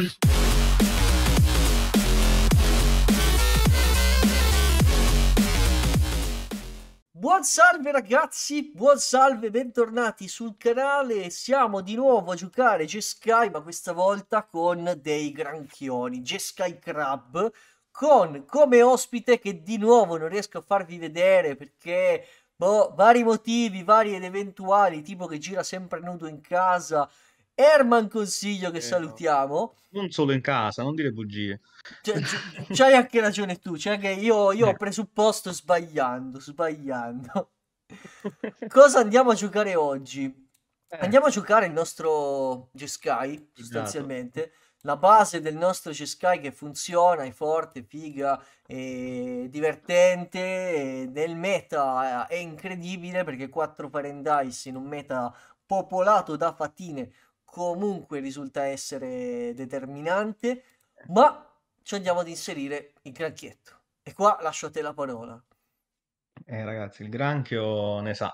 qui. Buon salve ragazzi, buon salve, bentornati sul canale, siamo di nuovo a giocare Jeskai, ma questa volta con dei granchioni, Jeskai Crab, con come ospite che di nuovo non riesco a farvi vedere perché boh, vari motivi, vari ed eventuali, tipo che gira sempre nudo in casa Herman Consiglio che eh, salutiamo. Non solo in casa, non dire bugie. Cioè, c'hai anche ragione tu, cioè che io, io ho eh. presupposto sbagliando, sbagliando. Cosa andiamo a giocare oggi? Eh. Andiamo a giocare il nostro G-Sky, esatto. sostanzialmente. Esatto. La base del nostro G-Sky che funziona, è forte, figa, è divertente, è nel meta è incredibile perché 4 Parendice in un meta popolato da fatine comunque risulta essere determinante, eh. ma ci andiamo ad inserire il granchietto. E qua lascio a te la parola. Eh ragazzi, il granchio ne sa.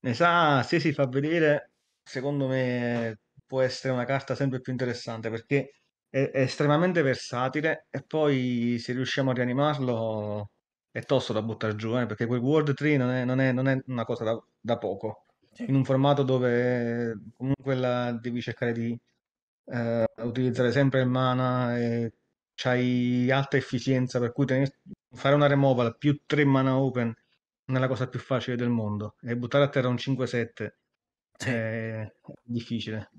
Ne sa, se si fa vedere, secondo me può essere una carta sempre più interessante perché è, estremamente versatile e poi se riusciamo a rianimarlo è tosto da buttare giù, eh, perché quel World 3 non è, non è, non è una cosa da, da poco. Cioè, in un formato dove comunque la devi cercare di eh, utilizzare sempre il mana e c'hai alta efficienza, per cui tenere, fare una removal più 3 mana open non è la cosa più facile del mondo e buttare a terra un 5-7 sì. è difficile.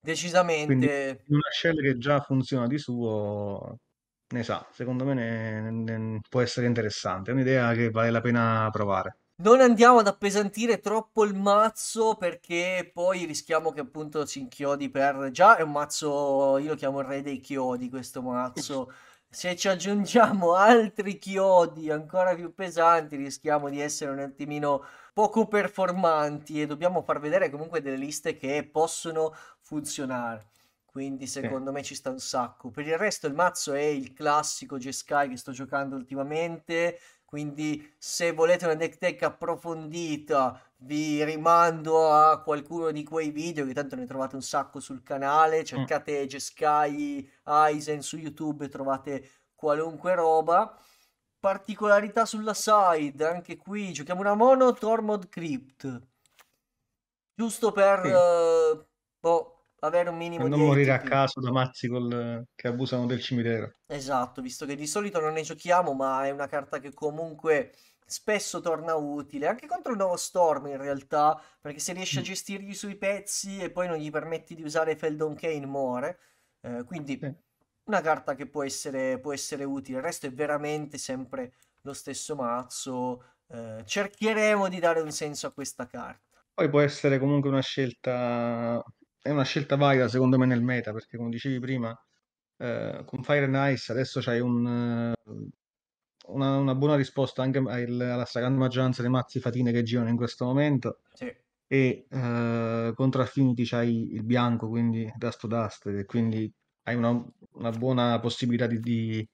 Decisamente. Quindi una shell che già funziona di suo ne sa, secondo me ne, ne, può essere interessante, è un'idea che vale la pena provare. Non andiamo ad appesantire troppo il mazzo perché poi rischiamo che appunto ci inchiodi per... Già è un mazzo, io lo chiamo il re dei chiodi questo mazzo. Se ci aggiungiamo altri chiodi ancora più pesanti rischiamo di essere un attimino poco performanti e dobbiamo far vedere comunque delle liste che possono funzionare quindi secondo sì. me ci sta un sacco. Per il resto il mazzo è il classico G-Sky che sto giocando ultimamente, quindi se volete una deck tech approfondita vi rimando a qualcuno di quei video che tanto ne trovate un sacco sul canale, mm. cercate mm. Geskai Eisen su YouTube e trovate qualunque roba. Particolarità sulla side, anche qui giochiamo una mono Tormod Crypt. Giusto per... Sì. Uh, boh, avere un minimo non di... Non morire a caso da mazzi col... che abusano del cimitero. Esatto, visto che di solito non ne giochiamo, ma è una carta che comunque spesso torna utile, anche contro il nuovo Storm in realtà, perché se riesci a mm. gestirgli sui pezzi e poi non gli permetti di usare Feldon Kane muore, eh, quindi sì. una carta che può essere, può essere utile, il resto è veramente sempre lo stesso mazzo, eh, cercheremo di dare un senso a questa carta. Poi può essere comunque una scelta è una scelta valida secondo me nel meta, perché come dicevi prima, eh, con Fire and Ice adesso c'hai un, eh, una, una, buona risposta anche al, alla stragrande maggioranza dei mazzi fatine che girano in questo momento. Sì. E eh, contro Affinity c'hai il bianco, quindi Dust to Dust, e quindi hai una, una buona possibilità di, di,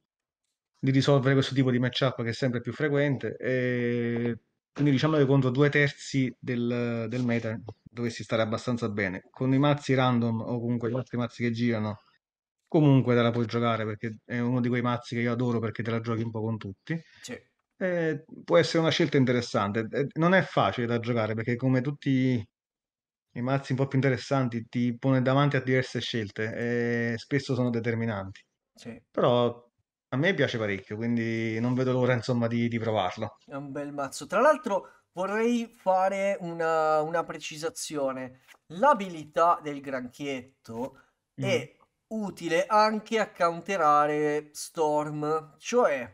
di, risolvere questo tipo di matchup che è sempre più frequente. E quindi diciamo che contro due terzi del, del meta dovessi stare abbastanza bene. Con i mazzi random o comunque gli altri mazzi che girano, comunque te la puoi giocare perché è uno di quei mazzi che io adoro perché te la giochi un po' con tutti. Sì. Eh, può essere una scelta interessante. non è facile da giocare perché come tutti i mazzi un po' più interessanti ti pone davanti a diverse scelte e spesso sono determinanti. Sì. Però a me piace parecchio, quindi non vedo l'ora insomma di, di provarlo. È un bel mazzo. Tra l'altro Vorrei fare una, una precisazione. L'abilità del granchietto mm. è utile anche a counterare Storm, cioè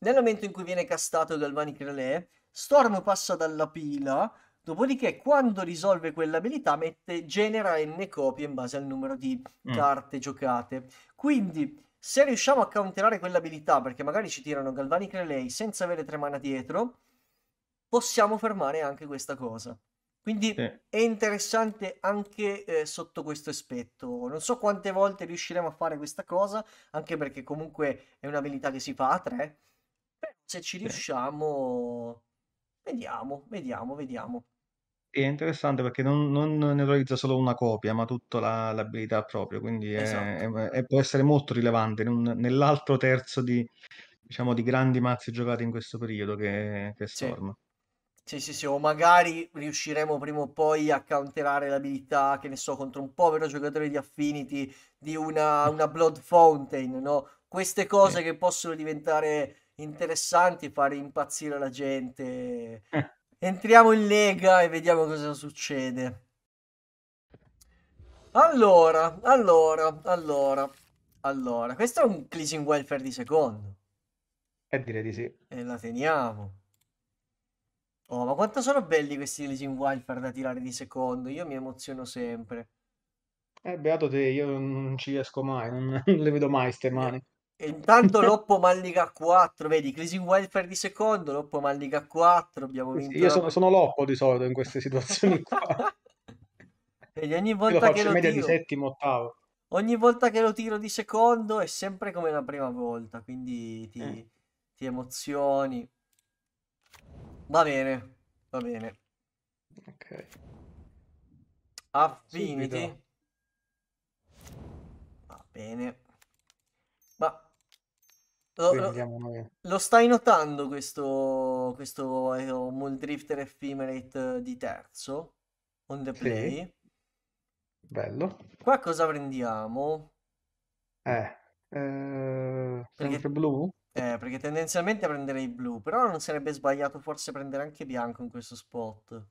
nel momento in cui viene castato il Galvanic Relay, Storm passa dalla pila, dopodiché quando risolve quell'abilità mette genera n copie in base al numero di mm. carte giocate. Quindi se riusciamo a counterare quell'abilità, perché magari ci tirano Galvanic Relay senza avere tre mana dietro, possiamo fermare anche questa cosa. Quindi sì. è interessante anche eh, sotto questo aspetto. Non so quante volte riusciremo a fare questa cosa, anche perché comunque è un'abilità che si fa a tre. Beh, se ci riusciamo, sì. vediamo, vediamo, vediamo. è interessante perché non, non, ne solo una copia, ma tutta la, l'abilità proprio, quindi è, esatto. è, è, può essere molto rilevante un, nell'altro terzo di, diciamo, di, grandi mazzi giocati in questo periodo che, che è Storm. Sì. Sì, sì, sì, o magari riusciremo prima o poi a counterare l'abilità, che ne so, contro un povero giocatore di Affinity, di una, una Blood Fountain, no? Queste cose eh. che possono diventare interessanti, e fare impazzire la gente. Entriamo in Lega e vediamo cosa succede. Allora, allora, allora, allora. Questo è un Cleasing Welfare di secondo. E eh, dire di sì. E la teniamo. Oh, ma quanto sono belli questi Legion Wildfire da tirare di secondo. Io mi emoziono sempre. Eh, beato te, io non ci riesco mai, non, le vedo mai ste mani. Eh, e intanto Loppo Malliga 4, vedi, Cleasing Wildfire di secondo, Loppo Malliga 4, abbiamo vinto... Sì, io sono, sono Loppo di solito in queste situazioni qua. Vedi, ogni volta che lo media tiro... di settimo, ottavo. Ogni volta che lo tiro di secondo è sempre come la prima volta, quindi ti, eh. ti emozioni. Va bene, va bene. Ok. Affinity. Subito. Va bene. Ma... Lo, lo, lo, stai notando questo, questo eh, Moldrifter Ephemerate eh, di terzo? On the play? Sì. Bello. Qua cosa prendiamo? Eh, eh, perché, blu? Eh, perché tendenzialmente prenderei blu, però non sarebbe sbagliato forse prendere anche bianco in questo spot.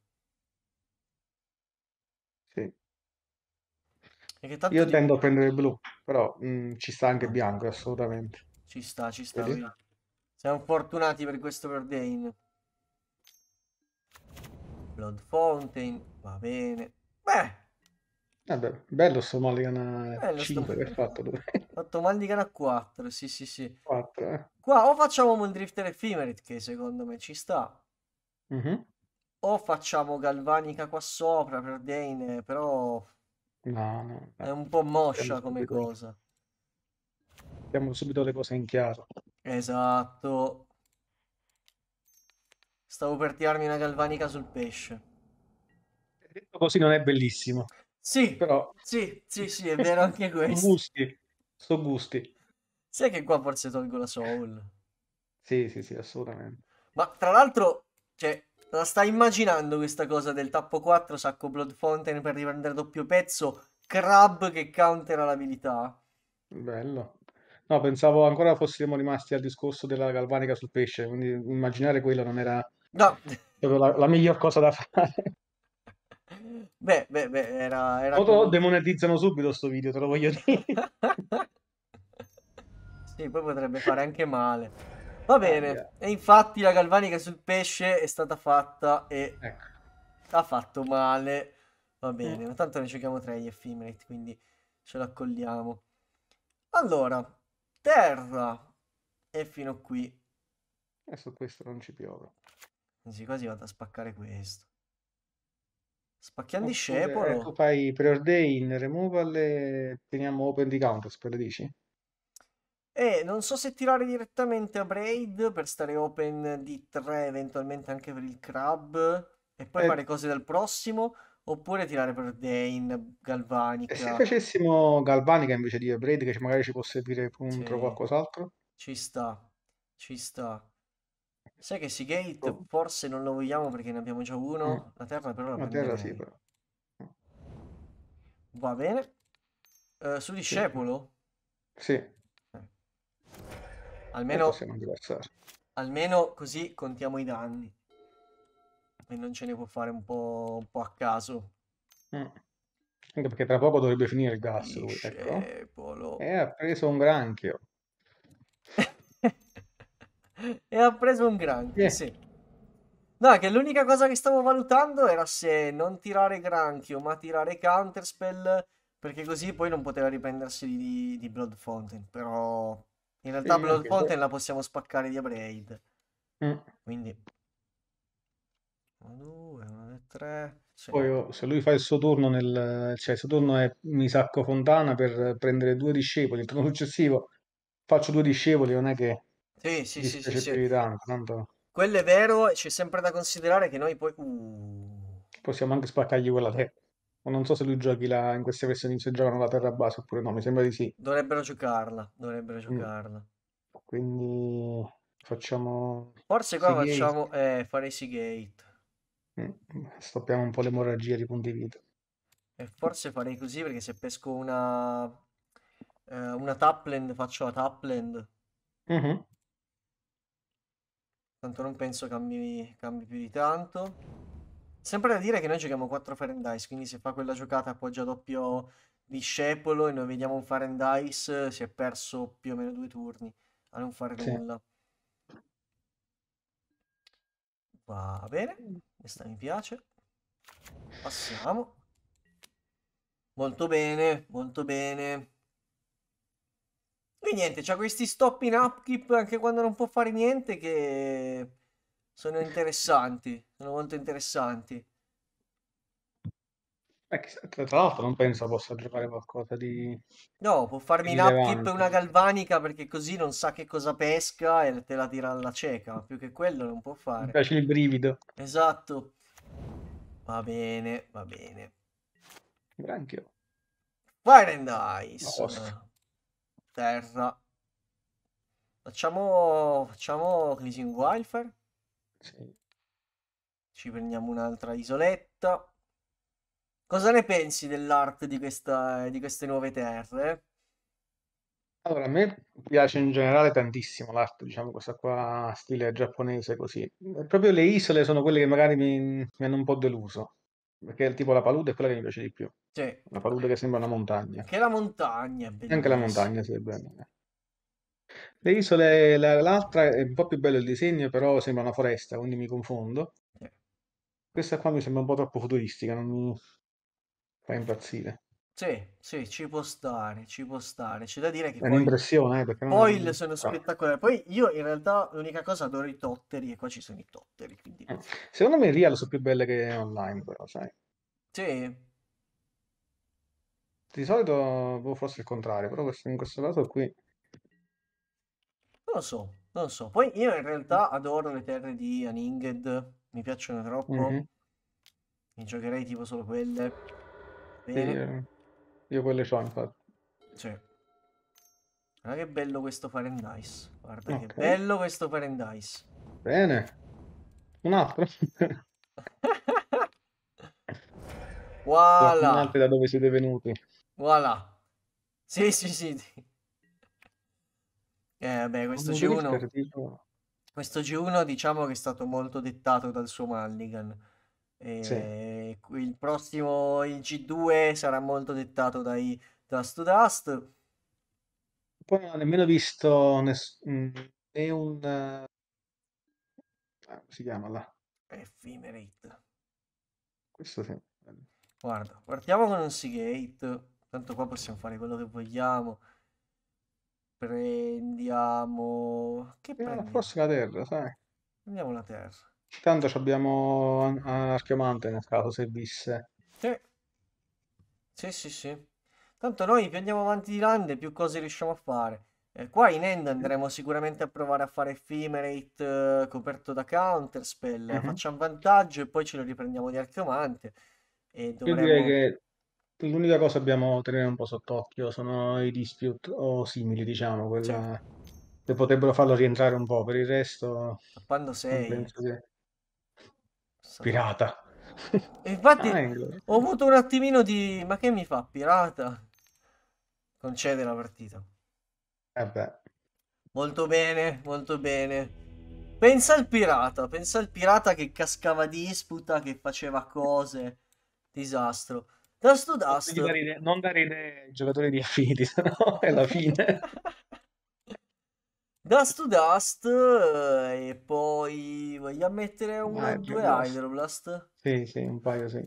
Sì. Perché tanto Io di- tendo a prendere blu, però mh, mm, ci sta anche bianco, assolutamente. Ci sta, ci sta. Vedi? Siamo fortunati per questo Verdane. Bloodfountain, va bene. Beh, Vabbè, bello sto Mulligan a 5 sto... che hai fatto tu. fatto Mulligan a 4, sì sì sì. 4, eh. Qua o facciamo un Drifter Ephemerate che secondo me ci sta. Mm-hmm. O facciamo Galvanica qua sopra per Dane, però... No, no. È un po' moscia come subito. cosa. Mettiamo subito le cose in chiaro. Esatto. Stavo per tirarmi una Galvanica sul pesce. Detto così non è bellissimo. Sì, però... sì, sì, sì, è vero anche questo. Sto gusti, sto gusti. Sai che qua forse tolgo la soul. Sì, sì, sì, assolutamente. Ma tra l'altro, cioè, la sta immaginando questa cosa del tappo 4, sacco Blood Fountain per riprendere doppio pezzo, Crab che countera l'abilità? Bello. No, pensavo ancora fossimo rimasti al discorso della galvanica sul pesce, quindi immaginare quello non era no. la, la miglior cosa da fare. Beh, beh, beh, era... era o lo come... demonetizzano subito sto video, te lo voglio dire. sì, poi potrebbe fare anche male. Va eh, bene, Aia. e infatti la galvanica sul pesce è stata fatta e ecco. ha fatto male. Va mm. bene, ma tanto ne giochiamo tre gli Effemerate, quindi ce l'accogliamo. Allora, terra. E fino qui. Adesso questo non ci piove. Anzi, quasi vado a spaccare questo. Spacchiamo Oppure, discepolo. Ecco, fai preordain, removal e teniamo open di counterspell, dici? Eh, non so se tirare direttamente a Braid per stare open di 3, eventualmente anche per il Crab, e poi eh, fare cose del prossimo, oppure tirare per Dane, Galvanica. E se facessimo Galvanica invece di Braid, che magari ci può servire contro sì. qualcos'altro? Ci sta, ci sta. Sai che Seagate oh. forse non lo vogliamo perché ne abbiamo già uno. Eh. La terra però la, la terra sì, però. Va bene. Uh, su discepolo? Sì. sì. Eh. Almeno... Almeno così contiamo i danni. E non ce ne può fare un po', un po a caso. Mm. Anche perché tra poco dovrebbe finire il gas. Lui, ecco. E ha preso un granchio. e ha preso un granchio, eh. sì. No, che l'unica cosa che stavo valutando era se non tirare granchio, ma tirare counterspell, perché così poi non poteva riprendersi di, di Blood Fountain, però in realtà sì, Blood Fountain la possiamo spaccare di Abraid. Mm. Quindi... 1, 2, 1, 3... Poi oh, se lui fa il suo turno, nel, cioè il suo turno è mi sacco Fontana per prendere due discepoli, il turno successivo faccio due discepoli, non è che sì, sì, sì, sì, sì. Tanto, tanto. Quello è vero, c'è sempre da considerare che noi poi... Uh. Possiamo anche spaccargli quella terra. Non so se lui giochi la... in queste versioni, se giocano la terra base oppure no, mi sembra di sì. Dovrebbero giocarla, dovrebbero mm. giocarla. Quindi facciamo... Forse qua Seagate. facciamo eh, fare Seagate. Mm, stoppiamo un po' l'emorragia di punti vita. E forse farei così perché se pesco una... Eh, una Tapland faccio la Tapland. Mm-hmm. Tanto non penso cambi, cambi più di tanto. Sempre da dire che noi giochiamo 4 Fire quindi se fa quella giocata appoggia doppio discepolo e noi vediamo un Fire si è perso più o meno due turni a non fare sì. nulla. Va bene, questa mi piace. Passiamo. Molto bene, molto bene. E niente, c'ha questi stop in upkeep anche quando non può fare niente che sono interessanti, sono molto interessanti. Eh, tra l'altro non penso possa giocare qualcosa di... No, può farmi in upkeep una galvanica perché così non sa che cosa pesca e te la tira alla cieca, più che quello non può fare. Mi piace il brivido. Esatto. Va bene, va bene. Granchio. Fire and Ice terra. Facciamo, facciamo Cleasing Wildfire. Sì. Ci prendiamo un'altra isoletta. Cosa ne pensi dell'arte di, di queste nuove terre? Allora, a me piace in generale tantissimo l'arte, diciamo, questa qua stile giapponese così. Proprio le isole sono quelle che magari mi, mi hanno un po' deluso. Perché tipo la palude è quella che mi piace di più. Sì. La palude che sembra una montagna. Che la montagna è bellissima. Anche la montagna si vede bene. Eh. Le isole, la- l'altra è un po' più bello il disegno, però sembra una foresta, quindi mi confondo. Sì. Questa qua mi sembra un po' troppo futuristica, non mi fa impazzire. Sì, sì, ci può stare, ci può stare. C'è da dire che È poi, un'impressione, eh, perché non... poi le sono ah. spettacolari. Poi io in realtà l'unica cosa adoro i totteri e qua ci sono i totteri. Quindi... Eh. Secondo me real sono più belle che online, però, sai? Sì. Di solito boh, forse il contrario, però in questo caso qui... Non lo so, non lo so. Poi io in realtà adoro le terre di Aninged, mi piacciono troppo. Mi giocherei tipo solo quelle. Bene. Sì, eh. Io quelle ho infatti. Sì. Guarda che bello questo Paradise. Guarda okay. che bello questo Paradise. Bene. Un altro. voilà. Guardate da dove siete venuti. Voilà. Sì, sì, sì. Eh, beh, questo G1... Questo G1 diciamo che è stato molto dettato dal suo Mulligan. E... Sì eh, il prossimo il G2 sarà molto dettato dai Dust to Dust. Poi non ho nemmeno visto ness- mm, né un... Eh, ah, si chiama là? Ephemerate. Questo sì. Guarda, partiamo con un Seagate, tanto qua possiamo fare quello che vogliamo. Prendiamo... Che prendiamo? Forse la terra, sai. Prendiamo la terra. Tanto abbiamo Archeomante nel caso, se visse. Sì. Sì, sì, sì. Tanto noi più andiamo avanti di lande, più cose riusciamo a fare. Eh, qua in end andremo sicuramente a provare a fare Ephemerate eh, coperto da Counterspell, mm -hmm. facciamo vantaggio e poi ce lo riprendiamo di Archeomante. E dovremo... Io direi che l'unica cosa abbiamo tenere un po' sott'occhio sono i dispute o simili, diciamo, quella... Sì. che potrebbero farlo rientrare un po', per il resto... Quando sei... Penso che cazzo. Pirata. E infatti ah, ecco. ho avuto un attimino di... Ma che mi fa? Pirata? Concede la partita. Eh beh. Molto bene, molto bene. Pensa al pirata, pensa al pirata che cascava disputa, che faceva cose. Disastro. Tasto, tasto. Non dare idee, non dare idee ai giocatori di Affinity, sennò È la fine. Dust to Dust eh, e poi vogliamo mettere uno o due Hydroblast? Sì, sì, un paio sì.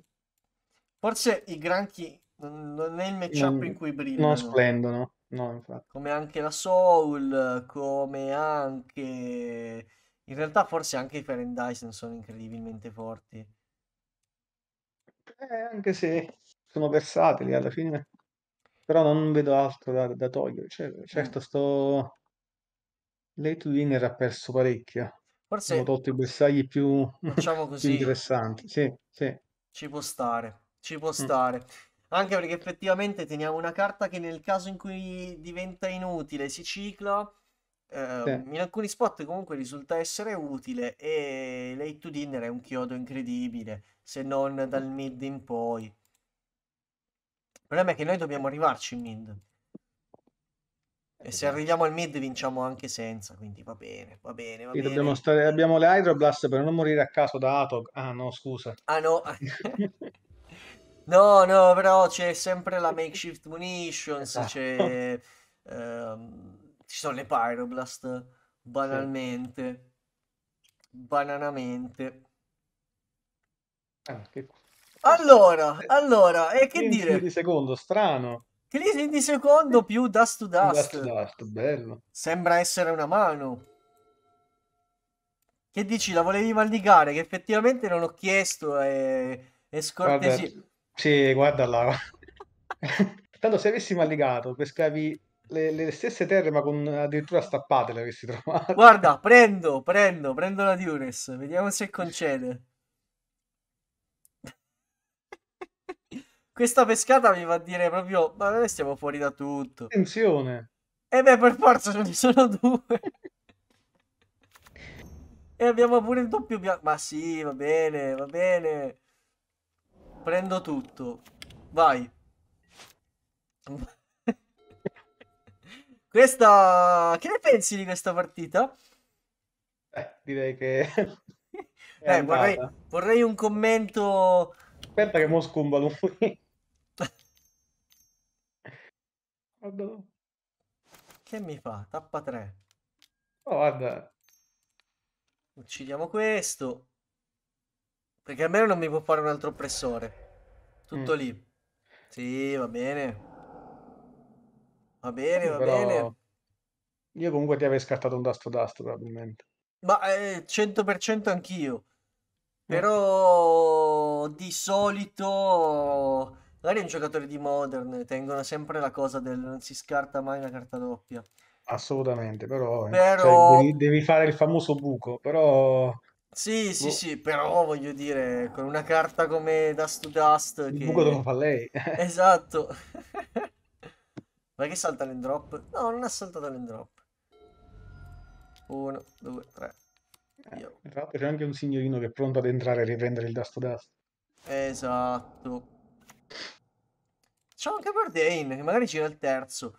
Forse i granchi non è il matchup non, in cui brillano. Non splendono, no, infatti. Come anche la Soul, come anche... In realtà forse anche i Feren Dyson sono incredibilmente forti. Eh, anche se sono versatili alla fine. Però non vedo altro da, da togliere. Cioè, certo, mm. sto lei Turin era perso parecchia. Forse Forse tolto i bersagli più, facciamo più interessanti. Sì, sì. ci può stare, ci può Mm. stare. Anche perché effettivamente teniamo una carta che nel caso in cui diventa inutile si cicla, ehm, Sì. in alcuni spot comunque risulta essere utile e Late to Dinner è un chiodo incredibile, se non dal mid in poi. Il problema è che noi dobbiamo arrivarci in mid. E se arriviamo al mid vinciamo anche senza, quindi va bene, va bene, va bene. Stare, abbiamo le Hydroblast per non morire a caso da Atog. Ah no, scusa. Ah no. no, no, però c'è sempre la makeshift munitions, esatto. c'è... Ehm, ci sono le Pyroblast, banalmente. Sì. Bananamente. Ah, che... Allora, allora, e eh, che dire? di secondo, strano. Clisi di secondo più dust to dust. dust, to dust bello. Sembra essere una mano. Che dici, la volevi maldicare? Che effettivamente non ho chiesto e, e scortesia. Guarda, sì, guarda là. Tanto se avessi maldicato, pescavi le, le, stesse terre ma con addirittura stappate le avessi trovate. Guarda, prendo, prendo, prendo la Dures. Vediamo se concede. Questa pescata mi fa dire proprio, ma noi stiamo fuori da tutto. Attenzione. E beh, per forza ce ne sono due. e abbiamo pure il doppio bianco. Ma sì, va bene, va bene. Prendo tutto. Vai. questa... Che ne pensi di questa partita? Eh, direi che... Beh, vorrei, vorrei un commento... Aspetta che mo scumba lui. Guarda. Che mi fa? Tappa 3. Oh, guarda. Uccidiamo questo. Perché almeno non mi può fare un altro oppressore. Tutto mm. lì. Sì, va bene. Va bene, va Però... bene. Io comunque ti avrei scattato un tasto tasto probabilmente. Ma eh, 100% anch'io. Mm. Però di solito magari un giocatore di Modern tengono sempre la cosa del non si scarta mai una carta doppia. Assolutamente, però, eh, cioè, però... Cioè, devi, devi, fare il famoso buco, però... Sì, sì, Bu... Boh. sì, però voglio dire, con una carta come Dust to Dust... Il che... buco lo fa lei. esatto. Ma che salta l'endrop? No, non ha saltato l'endrop. Uno, due, tre. Eh, tra l'altro c'è anche un signorino che è pronto ad entrare e riprendere il Dust to Dust. Esatto. Facciamo anche Bourdain, che magari gira il terzo.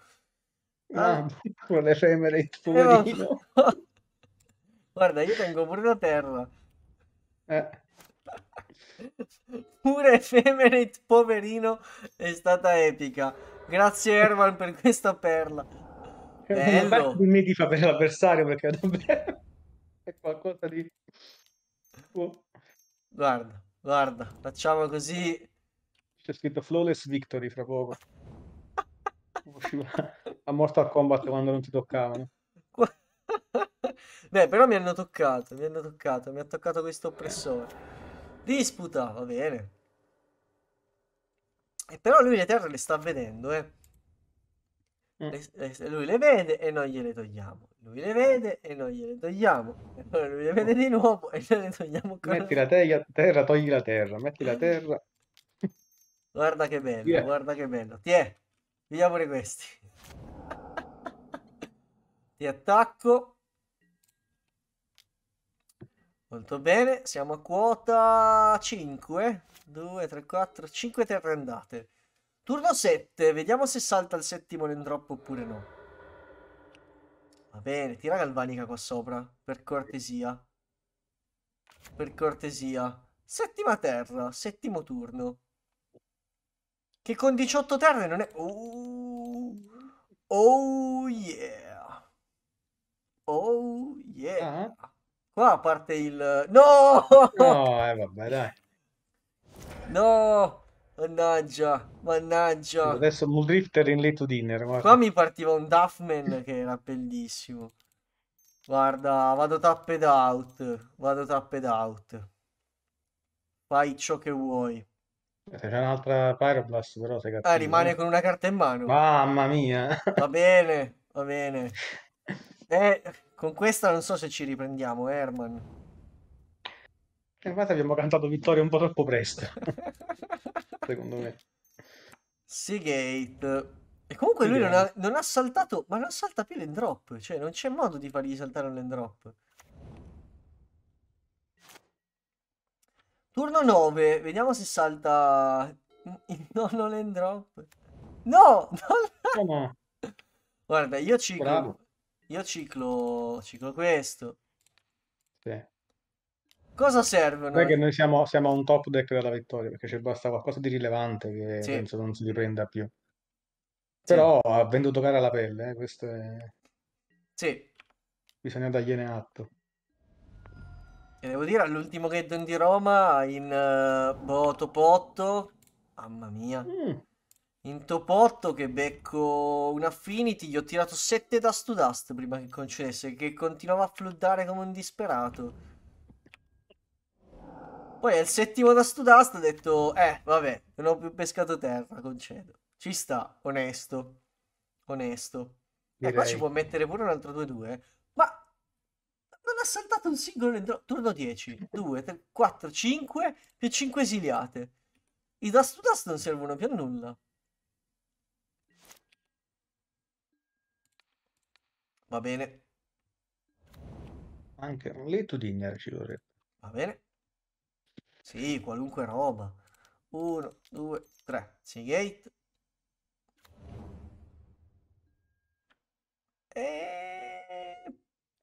Ah, ah. con l'Efemerate eh, poverino. Guarda, io tengo pure da terra. Eh. pure Efemerate poverino è stata epica. Grazie Erwan per questa perla. Bello. Mi tifa per l'avversario perché è, davvero è qualcosa di... Oh. Guarda, guarda, facciamo così c'è scritto Flawless Victory fra poco. a Mortal Kombat quando non ti toccavano. Beh, però mi hanno toccato, mi hanno toccato, mi ha toccato questo oppressore. Disputa, va bene. E eh, però lui le terre le sta vedendo, eh. Mm. Le, lui le vede e noi gliele togliamo. Lui le vede e noi gliele togliamo. E lui le vede di nuovo e noi le togliamo Metti la terra, terra, togli la terra, metti la terra. Guarda che bello, yeah. guarda che bello. Ti è, vediamo pure questi. Ti attacco. Molto bene, siamo a quota 5. 2, 3, 4, 5 terre andate. Turno 7, vediamo se salta il settimo l'entroppo oppure no. Va bene, tira galvanica qua sopra, per cortesia. Per cortesia. Settima terra, settimo turno. Che con 18 terre non è... Oh, oh yeah. Oh yeah. Uh ah. -huh. Qua parte il... No! No, eh, vabbè, dai. No! Mannaggia, mannaggia. Adesso Mood Drifter in letto Dinner. Guarda. Qua mi partiva un Duffman che era bellissimo. Guarda, vado tapped out. Vado tapped out. Fai ciò che vuoi. Se C'è un'altra Pyroblast, però sei ah, cattivo. Ah, rimane eh. con una carta in mano. Mamma mia! Va bene, va bene. Eh, con questa non so se ci riprendiamo, eh, Herman. infatti eh, abbiamo cantato vittoria un po' troppo presto. Secondo me. Seagate. E comunque lui non ha, non ha, saltato, ma non salta più l'endrop, cioè non c'è modo di fargli saltare un l'endrop. Turno 9, vediamo se salta il Nolan Drop. No, non... no, no. Guarda, io ciclo. Bravo. Io ciclo, ciclo questo. Sì. Cosa servono? Perché noi siamo, siamo, a un top deck della vittoria, perché ci basta qualcosa di rilevante che sì. penso non si riprenda più. Però sì. ha venduto cara la pelle, eh, questo è... Sì. Bisogna dargliene atto. E devo dire, all'ultimo Geddon di Roma, in uh, boh, Topotto, mamma mia. Mm. In Topotto che becco un Affinity, gli ho tirato 7 Dust to Dust prima che concedesse. che continuava a fluddare come un disperato. Poi al settimo Dust to Dust ho detto, eh, vabbè, non ho più pescato terra, concedo. Ci sta, onesto. Onesto. E qua ci può mettere pure un altro 2-2, non ha saltato un singolo nel turno 10, 2, 3, 4, 5 più 5 esiliate. I Dust to Dust non servono più a nulla. Va bene. Anche un letto di ignare ci dovrebbe. Va bene. Sì, qualunque roba. 1, 2, 3, Seagate. E...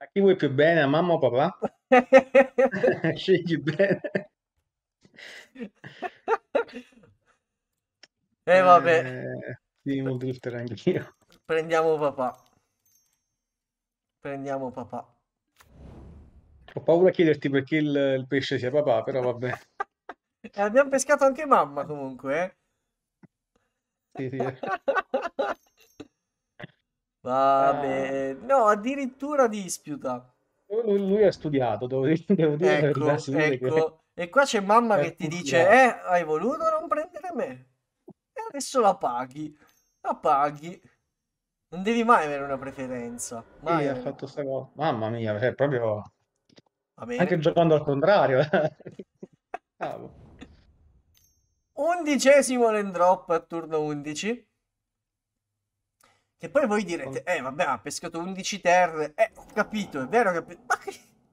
A chi vuoi più bene, a mamma o papà? Scegli bene. E eh, vabbè. Eh, sì, drifter anch'io. Prendiamo papà. Prendiamo papà. Ho paura a chiederti perché il, il pesce sia papà, però vabbè. e eh, abbiamo pescato anche mamma comunque, eh? Sì, sì. Vabbè, eh. no, addirittura disputa. Lui, lui ha studiato, devo dire, devo dire ecco, la verità, ecco. Che... E qua c'è mamma è che ti dice, eh, hai voluto non prendere me? E adesso la paghi, la paghi. Non devi mai avere una preferenza. Mai sì, ha fatto sta cosa. Mamma mia, è cioè, proprio... Anche giocando al contrario. Bravo. Eh. Undicesimo drop a turno 11. Che poi voi direte, eh vabbè, ha pescato 11 terre, eh ho capito, è vero che... Ma che...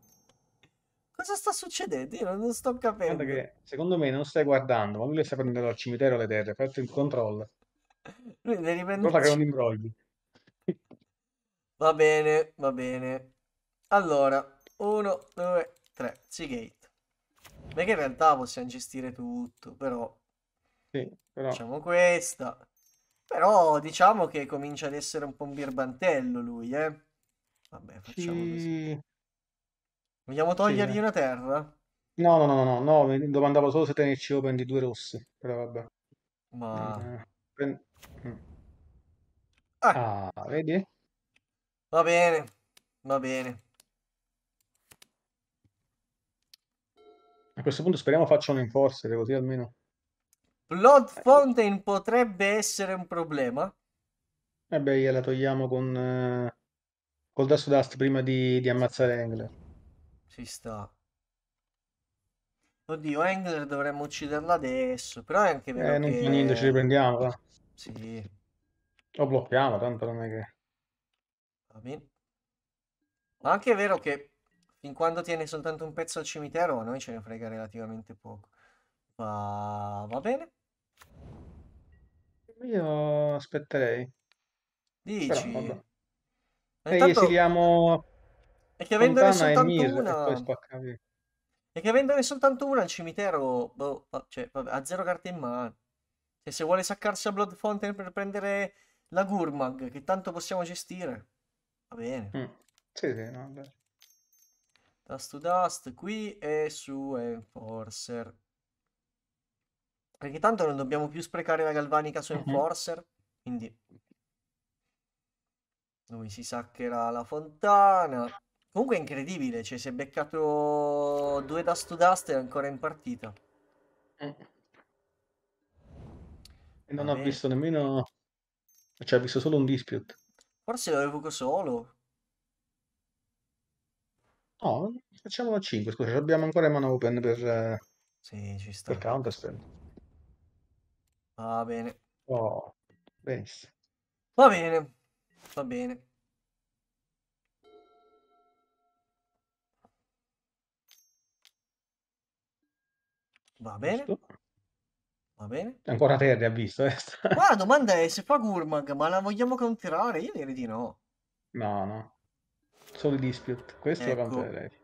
Cosa sta succedendo? Io non sto capendo. Guarda che secondo me non stai guardando, ma lui le sta prendendo dal cimitero le terre, fatto il controllo. Lui le riprende... Cosa che non imbrogli. Va bene, va bene. Allora, 1, 2, 3, Seagate. che in realtà possiamo gestire tutto, però... Sì, però... Facciamo questa. Però diciamo che comincia ad essere un po' un birbantello lui, eh. Vabbè, facciamo così. Ci- Vogliamo Sì. togliergli una terra? No, no, no, no, no, no, mi domandavo solo se tenerci open di due rossi, però vabbè. Ma... Eh, mm. Ah, Ah, vedi? va bene, va bene. A questo punto speriamo faccia un enforcer, così almeno. Blood eh, Fountain potrebbe essere un problema. E eh beh, gliela togliamo con eh, col Dust Dust prima di, di ammazzare Engler. Ci sta. Oddio, Engler dovremmo ucciderla adesso, però è anche vero eh, non che... fa niente, ci riprendiamo, va. Sì. Lo blocchiamo, tanto non è che... Va bene. Ma anche è vero che fin quando tiene soltanto un pezzo al cimitero, a noi ce ne frega relativamente poco. Uh, va bene? Io aspetterei. Dici? Però, vabbè. E esiliamo è che avendone Fontana soltanto Mir e una... E che avendone soltanto una al cimitero, boh, cioè, vabbè, ha zero carte in mano. E cioè, se vuole saccarsi a Blood Fountain per prendere la Gurmag, che tanto possiamo gestire, va bene. Mm. Sì, sì, no, vabbè. Dust to Dust qui e su Enforcer. Perché tanto non dobbiamo più sprecare la galvanica su mhm. Enforcer. Mm-hmm. Quindi... Lui si saccherà la fontana. Comunque è incredibile, cioè si è beccato due dust to dust e ancora in partita. Eh. E non Vabbè. ho visto nemmeno... Cioè, ho visto solo un dispute. Forse lo evoco solo. No, facciamolo a 5, scusa, abbiamo ancora in mano open per... Eh, sì, ci sta. Per Counterspell. Va bene. Oh, benissimo. Va bene, va bene. Va bene. Va bene. Ancora Terry ha visto. Eh. Ma la domanda è se fa Gurmag, ma la vogliamo counterare? Io direi di no. No, no. Solo Dispute. Questo ecco. lo countererei.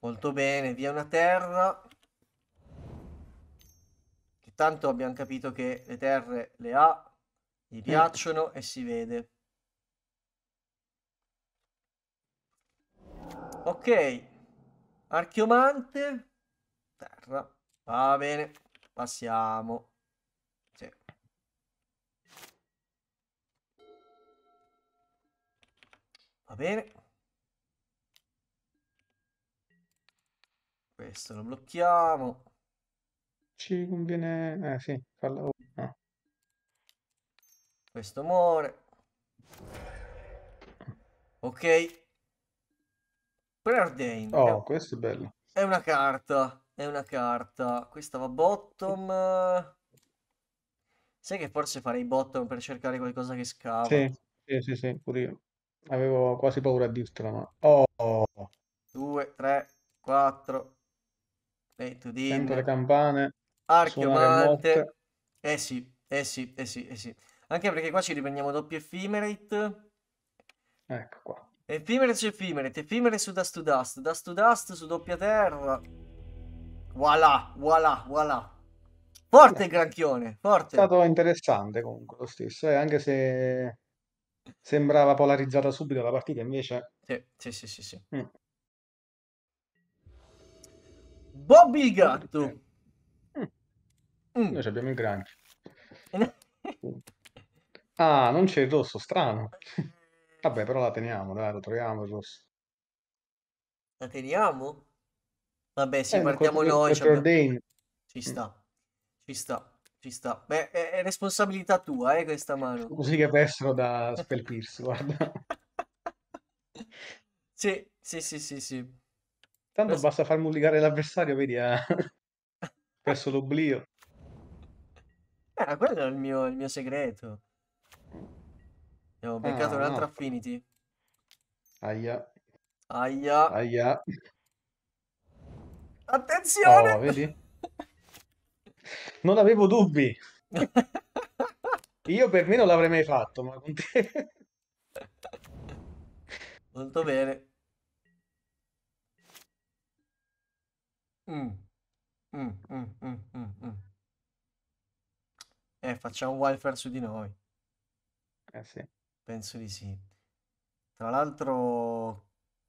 Molto bene, via una terra. Intanto abbiamo capito che le terre le ha, gli mm. piacciono e si vede. Ok, archiomante, terra, va bene, passiamo. Sì. Va bene. Questo lo blocchiamo ci conviene... Eh sì, farla... No. Questo muore. Ok. Preordain. Oh, è... questo è bello. È una carta, è una carta. Questa va bottom. Sai che forse farei bottom per cercare qualcosa che scava. Sì, sì, sì, sì, pure io. Avevo quasi paura a dirtela, ma... Oh! 2, 3, 4. E tu dimmi. le campane. Archeomante. Eh sì, eh sì, eh sì, eh sì. Anche perché qua ci riprendiamo doppio Ephemerate. Ecco qua. Ephemere su Ephemere, Ephemere su Dust to Dust, Dust to Dust su doppia terra. Voilà, voilà, voilà. Forte eh, granchione, forte. È stato interessante comunque lo stesso, eh, anche se sembrava polarizzata subito la partita, invece... Sì, sì, sì, sì. sì. Mm. Bobby il gatto. Mm. Noi abbiamo il granchio. ah, non c'è il rosso, strano. Vabbè, però la teniamo, dai, lo troviamo il rosso. La teniamo? Vabbè, sì, eh, partiamo noi. Abbiamo... Ci sta, ci sta, ci sta. Beh, è responsabilità tua, eh, questa mano. Così che persero da Spell Pierce, guarda. sì, sì, sì, sì, sì. Tanto Questo... basta far mulligare l'avversario, vedi, ha perso l'oblio. Era ah, quello è il mio, il mio segreto. Abbiamo beccato ah, un'altra no. Affinity. Aia. Aia. Aia. Attenzione! Oh, vedi? non avevo dubbi. Io per me non l'avrei mai fatto, ma con te... Molto bene. Mm. Mm, mm, mm, mm, mm. Eh, facciamo welfare su di noi. Eh sì. Penso di sì. Tra l'altro,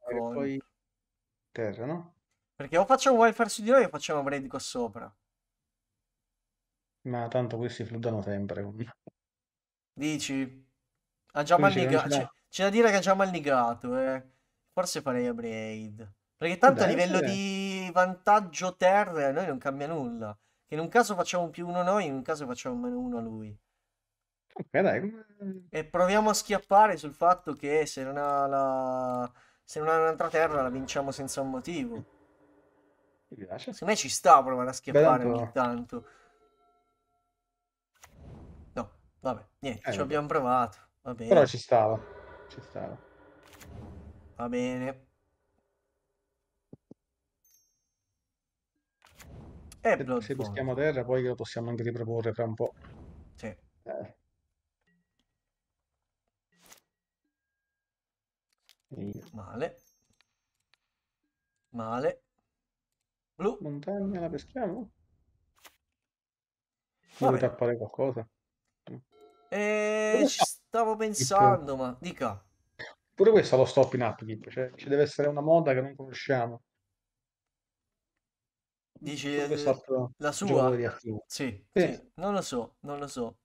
E con- poi terra, no? perché o facciamo welfare su di noi o facciamo Braid qua sopra. Ma tanto questi fluttuano sempre. Dici? Ha già Tu C'è c'è da dire che ha già malnegato, eh. Forse farei a Braid. Perché tanto a livello sì. di vantaggio terra noi non cambia nulla in un caso facciamo più uno noi, in un caso facciamo meno uno a lui. Ok, dai. E proviamo a schiappare sul fatto che se non ha la... Se non ha un'altra terra la vinciamo senza un motivo. Mi piace. Secondo me ci sta a provare a schiappare Beh, tanto... ogni tanto. No, vabbè, niente, eh, ci abbiamo provato. Va bene. Però ci stava. Ci stava. Va bene. È Bloodborne. Se peschiamo a terra poi lo possiamo anche riproporre tra un po'. Sì. Eh. Male. Male. Blu. Montagna la peschiamo? Vuole tappare qualcosa? Mm. Eh, stavo pensando, ma dica. Pure questo lo stop in upkeep, cioè ci deve essere una moda che non conosciamo. Dici eh, la sua? Sì, sì. sì, non lo so, non lo so.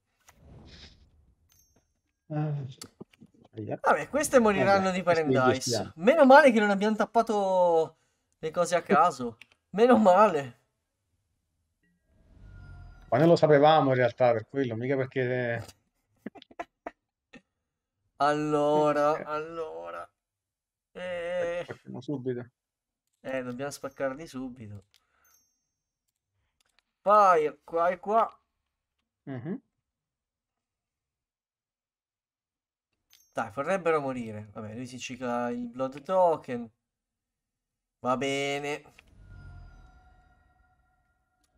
Eh, vabbè, queste moriranno di Paradise. Meno male che non abbiamo tappato le cose a caso. Meno male. Ma non lo sapevamo in realtà per quello, mica perché... allora, allora... Eh... Facciamo eh. subito. dobbiamo spaccarli subito. Vai qua e qua. Uh-huh. Dai, vorrebbero morire. Vabbè, lui si cicla il blood token. Va bene.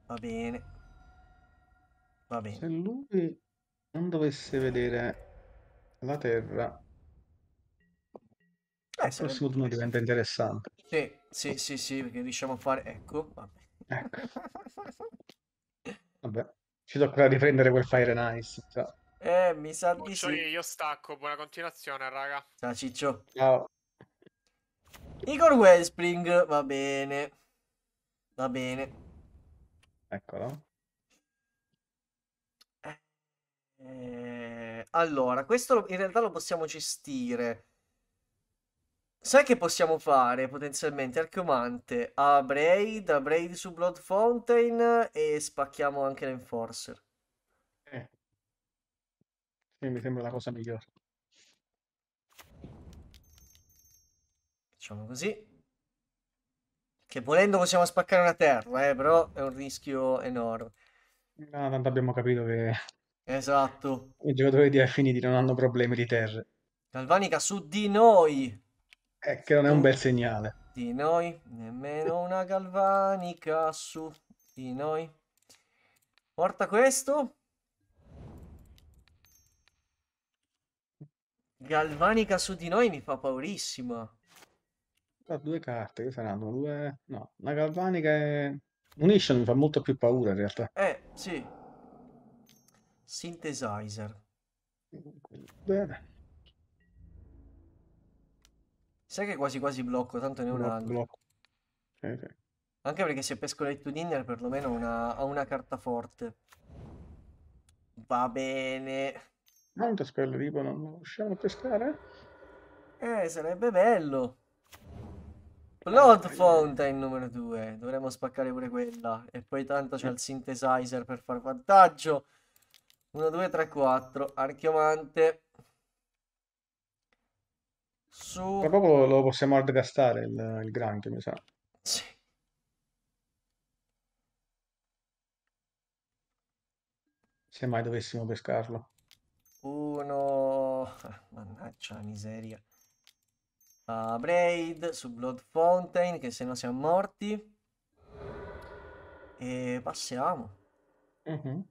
Va bene. Va bene. Se lui non dovesse vedere la Terra, eh, il prossimo turno diventa interessante. Sì, sì, sì, sì, perché riusciamo a fare... Ecco, vabbè. Ecco. Vabbè, ci tocca riprendere quel Fire Nice. Ciao. Eh, mi sa di sì. Io stacco, buona continuazione, raga. Ciao Ciccio. Ciao. Igor Wellspring, va bene. Va bene. Eccolo. Eh, allora, questo in realtà lo possiamo gestire. Sai che possiamo fare potenzialmente Archeomante a Braid, a Braid su Blood Fountain e spacchiamo anche l'Enforcer. Eh. mi sembra la cosa migliore. Facciamo così. Che volendo possiamo spaccare una terra, eh, però è un rischio enorme. No, tanto abbiamo capito che... Esatto. I giocatori di Affinity non hanno problemi di terre. Galvanica su di noi! È eh, che non è un bel segnale. Di noi, nemmeno una galvanica su di noi. Porta questo. Galvanica su di noi mi fa paurissima. Ha due carte, che saranno due... No, una galvanica e... Munition mi fa molto più paura in realtà. Eh, sì. Synthesizer. Bene. Sai che quasi quasi blocco, tanto ne ho un altro. Okay, okay. Anche perché se pesco l'Ettudiner perlomeno una, ha una carta forte. Va bene. Non spell il ribo, non riusciamo a pescare? Eh, sarebbe bello. Blood eh, Fountain numero 2. Dovremmo spaccare pure quella. E poi tanto c'è il synthesizer per far vantaggio. 1, 2, 3, 4. Archiomante. Su... Tra poco lo, possiamo hardgastare il, il granchio, mi sa. Sì. Se mai dovessimo pescarlo. Uno... mannaggia la miseria. Uh, ah, Braid su Blood Fountain, che se no siamo morti. E passiamo. Mm -hmm.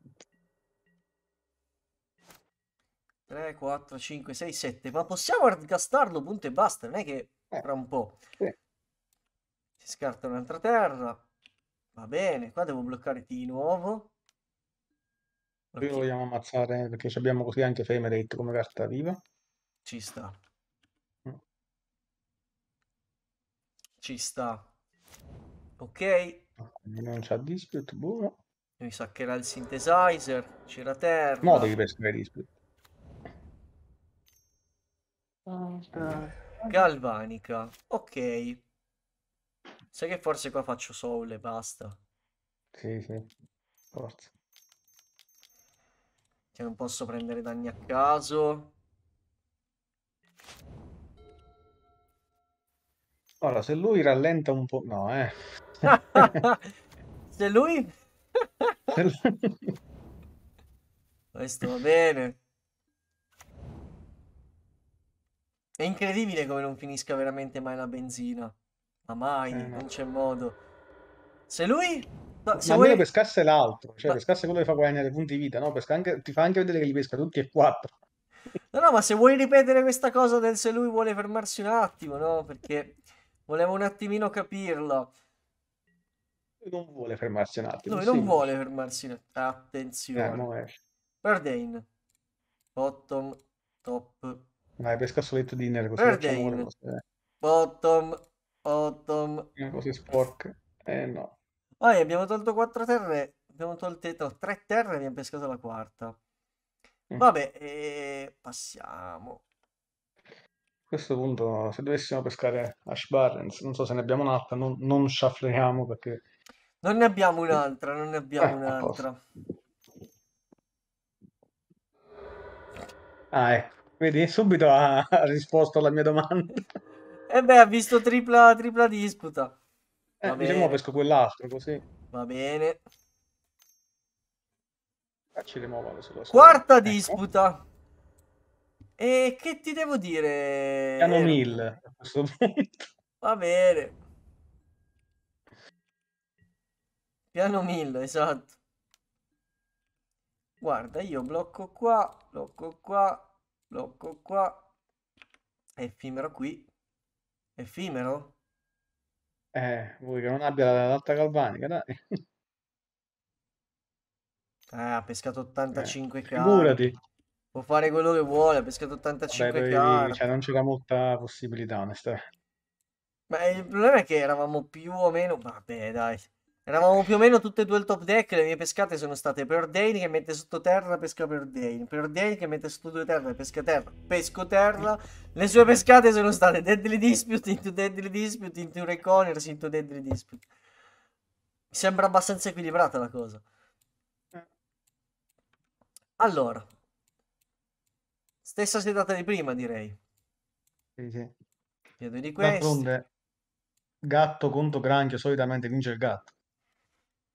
3, 4, 5, 6, 7. Ma possiamo gastarlo, punto e basta. Non è che tra eh, un po'. Eh. Si scarta un'altra terra. Va bene, qua devo bloccare di nuovo. Qui lo vogliamo ammazzare perché abbiamo così anche Femerate come carta viva. Ci sta. Mm. Ci sta. Ok. Non c'ha dispute, buono. Mi saccherà il synthesizer, c'è la terra. No, devi pescare dispute. Ah, eh, galvanica. Ok. Sai che forse qua faccio soul e basta. Sì, sì. Forza. Che non posso prendere danni a caso. Ora, se lui rallenta un po'... No, eh. se lui... Questo va bene. È incredibile come non finisca veramente mai la benzina. Ma mai, eh, non c'è modo. Se lui... No, se Ma vuoi... pescasse l'altro, cioè ma... pescasse quello che fa guadagnare punti vita, no? Pesca anche... Ti fa anche vedere che li pesca tutti e quattro. No, no, ma se vuoi ripetere questa cosa del se lui vuole fermarsi un attimo, no? Perché volevo un attimino capirlo. Non vuole fermarsi un attimo. Lui sì. non vuole fermarsi un attimo. Attenzione. Eh, Bardane, bottom, top, Vai, pesca solito dinner così Verdane. Cose... Eh. Bottom, bottom. Cose sporche. Eh no. Poi abbiamo tolto quattro terre, abbiamo tolto eh, tre terre e abbiamo pescato la quarta. Mm. Vabbè, e eh, passiamo. A questo punto, se dovessimo pescare Ash Barrens, non so se ne abbiamo un'altra, non, non shuffleiamo perché... Non ne abbiamo un'altra, non ne abbiamo eh, un'altra. Ah, ecco. Vedi, subito ha, risposto alla mia domanda. E eh beh, ha visto tripla, tripla disputa. Eh, Va diciamo pesco quell'altro, così. Va bene. Facci eh, le muovano sulla Quarta ecco. disputa. E che ti devo dire? Piano 1000 a questo punto. Va bene. Piano 1000, esatto. Guarda, io blocco qua, blocco qua, blocco qua, effimero qui, effimero? Eh, vuoi che non abbia l'alta galvanica, dai. Eh, ha pescato 85 eh, carte. Può fare quello che vuole, ha pescato 85 Vabbè, carte. Cioè, non c'era molta possibilità, onestamente. Ma il problema è che eravamo più o meno... Vabbè, dai. Eravamo più o meno tutte e due il top deck. Le mie pescate sono state Preordain che mette sottoterra, pesca Preordain. Preordain che mette sotto due terra, pesca terra, pesco terra. Le sue pescate sono state Deadly Dispute into Deadly Dispute into Reconers into Deadly Dispute. Mi sembra abbastanza equilibrata la cosa. Allora. Stessa sedata di prima, direi. Sì, sì. Chiedo di questo. Gatto contro granchio, solitamente vince il gatto.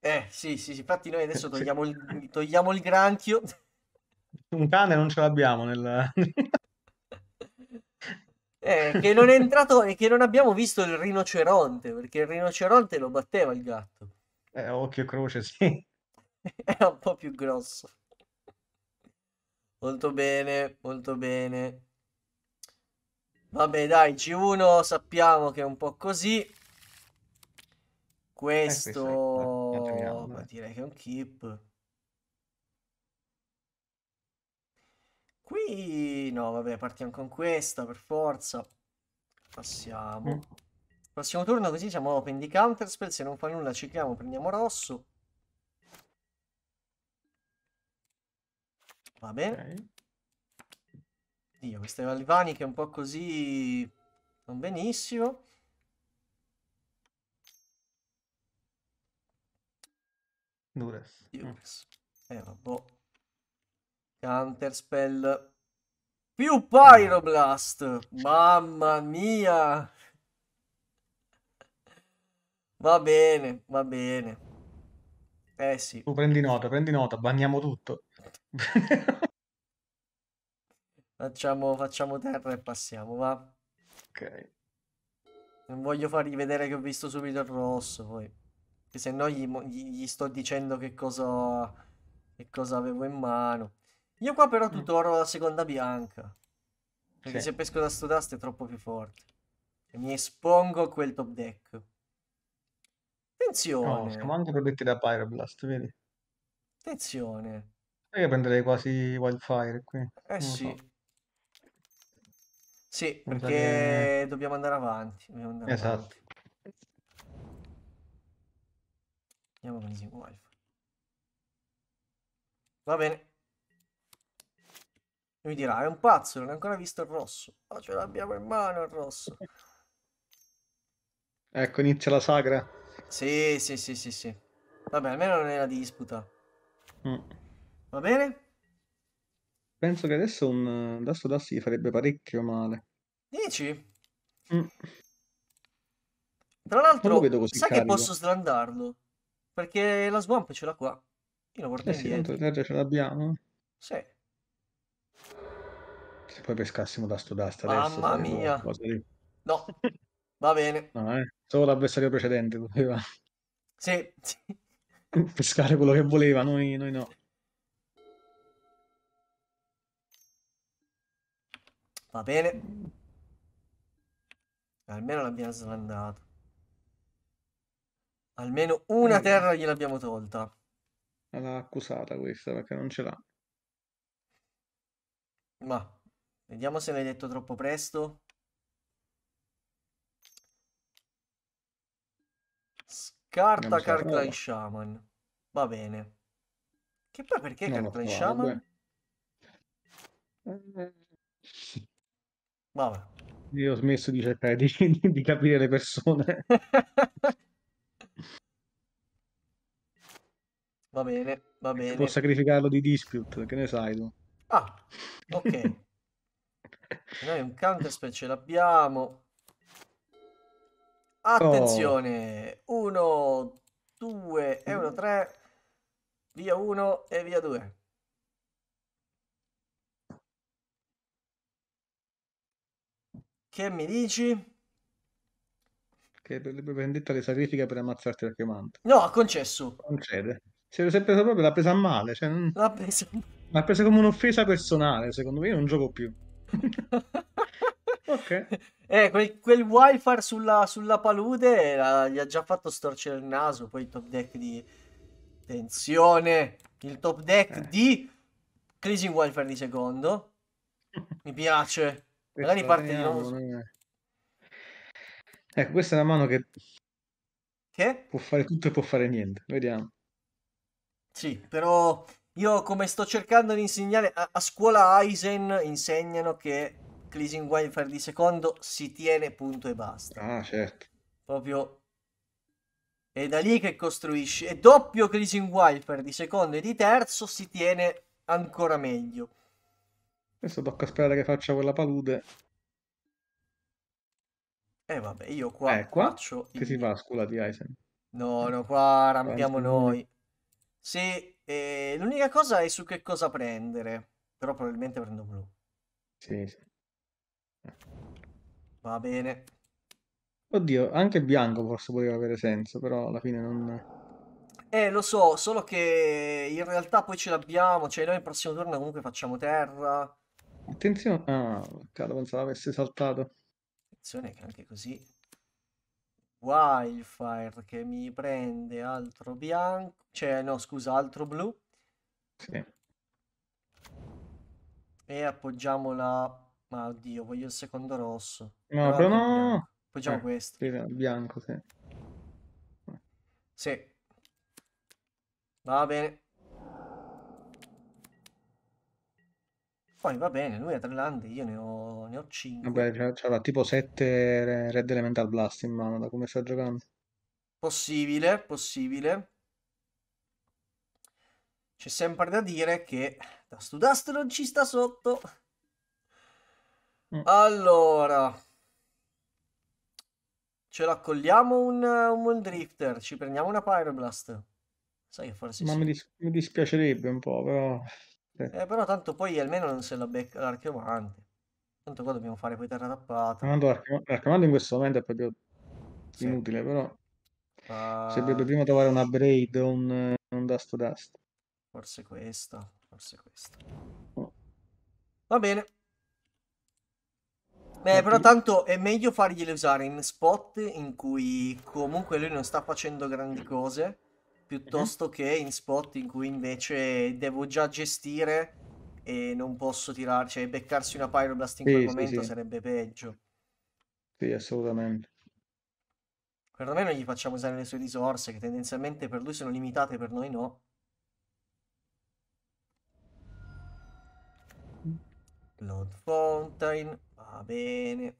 Eh, sì, sì, sì, infatti noi adesso togliamo il, togliamo il granchio. Un cane non ce l'abbiamo nel... eh, che non è entrato e che non abbiamo visto il rinoceronte, perché il rinoceronte lo batteva il gatto. Eh, occhio croce, sì. Era un po' più grosso. Molto bene, molto bene. Vabbè, dai, c 1 sappiamo che è un po' così. Eh Questo, Ma direi che è un keep. Qui no, vabbè, partiamo con questa per forza. Passiamo. Mm. Prossimo turno così siamo open di counterspell, se non fa nulla cicliamo, prendiamo rosso. Va bene. Okay. Dio, queste valvaniche un po' così... non benissimo. Dures. Dures. Mm. Eh, vabbè. Boh. Counterspell. Più Pyroblast! Mamma mia! Va bene, va bene. Eh sì. Tu prendi nota, prendi nota, bagniamo tutto. facciamo, facciamo terra e passiamo, va? Ok. Non voglio fargli vedere che ho visto subito il rosso, poi. Che se no gli, gli, sto dicendo che cosa, che cosa avevo in mano. Io qua però tutoro mm. la seconda bianca. Perché sì. se pesco da sto è troppo più forte. E mi espongo a quel top deck. Attenzione. No, siamo anche protetti da Pyroblast, vedi? Attenzione. Io prenderei quasi Wildfire qui. Eh non sì. So. Sì, perché che... dobbiamo andare avanti. Dobbiamo andare esatto. Avanti. Andiamo con easy wifi. Va bene. E mi dirà, è un pazzo, non ha ancora visto il rosso. Ma oh, ce l'abbiamo in mano il rosso. Ecco, inizia la sagra. Sì, sì, sì, sì, sì. Vabbè, almeno non è la disputa. Mm. Va bene? Penso che adesso un Dasso Dasso gli farebbe parecchio male. Dici? Mm. Tra l'altro, sai carico. che posso slandarlo? Perché la swamp ce l'ha qua. Io la vorrei eh sì, tanto terra ce l'abbiamo. Sì. Se poi pescassimo da sto studasta adesso. Mamma mia. No, va bene. No, eh. Solo l'avversario precedente poteva. Sì, sì. Pescare quello che voleva, noi, noi no. Va bene. Almeno l'abbiamo slandato. Almeno una terra gliel'abbiamo tolta. L'ha accusata questa perché non ce l'ha. Ma vediamo se l'hai detto troppo presto. Scarta Carclan Shaman. Va bene. Che poi perché Carclan Shaman? Eh. Vabbè. Io ho smesso di cercare di, di capire le persone. Va bene, va bene. Può sacrificarlo di dispute, che ne sai tu? Ah, ok. Noi un counterspell ce l'abbiamo. Attenzione! 1, 2 e 1, 3. Via 1 e via 2. Che mi dici? Che per vendetta le sacrifica per ammazzarti la chiamante. No, ha concesso. Concede. Cioè, si presa proprio, l'ha presa male. Cioè, non... L'ha presa. L'ha presa come un'offesa personale, secondo me. Io non gioco più. ok. Eh, quel, quel wildfire sulla, sulla palude eh, la, gli ha già fatto storcere il naso. Poi il top deck di... Attenzione! Il top deck eh. di... Crazy Wildfire di secondo. Mi piace. Magari parte di nuovo. Ecco, questa è una mano che... Che? Può fare tutto e può fare niente. Vediamo. Sì, però io come sto cercando di insegnare a, a scuola Aizen insegnano che Cleasing Wildfire di secondo si tiene punto e basta. Ah, certo. Proprio è da lì che costruisci. E doppio Cleasing Wildfire di secondo e di terzo si tiene ancora meglio. Adesso tocca sperare che faccia quella palude. Eh vabbè, io qua, eh, qua? faccio... Che il... si fa, a scuola di Aizen? No, no, qua rampiamo noi. Sì, eh, l'unica cosa è su che cosa prendere. Però probabilmente prendo blu. Sì, sì. Va bene. Oddio, anche il bianco forse poteva avere senso, però alla fine non... Eh, lo so, solo che in realtà poi ce l'abbiamo, cioè noi il prossimo turno comunque facciamo terra. Attenzione, ah, cavolo, pensavo avesse saltato. Attenzione che anche così Wildfire che mi prende altro bianco, cioè no scusa, altro blu. Sì. E appoggiamo la... Ma oddio, voglio il secondo rosso. No, però no! Appoggiamo eh, questo. Bianco, sì. Sì. Va bene. Poi va bene, lui ha tre lande, io ne ho, ne ho 5. Vabbè, c'ha, tipo 7 Red Elemental Blast in mano da come sta giocando. Possibile, possibile. C'è sempre da dire che Dust to Dust non ci sta sotto. Mm. Allora, ce l'accogliamo un, un Moon ci prendiamo una Pyroblast. Sai che forse Ma sì. mi, dis- mi dispiacerebbe un po', però eh, però tanto poi almeno non se la becca l'archiomante. Tanto qua dobbiamo fare poi terra tappata. Tanto in questo momento è proprio sì. inutile, però... Uh... Ah. dovrebbe prima trovare una braid o un, un dust dust. Forse questo, forse questo. Oh. Va bene. Beh, però tanto è meglio fargliele usare in spot in cui comunque lui non sta facendo grandi cose piuttosto che in spot in cui invece devo già gestire e non posso tirarci cioè, beccarsi una pyroblast in sì, quel sì, momento sì. sarebbe peggio. Sì, assolutamente. Perlomeno gli facciamo usare le sue risorse che tendenzialmente per lui sono limitate, per noi no. Lord Fountain, va bene.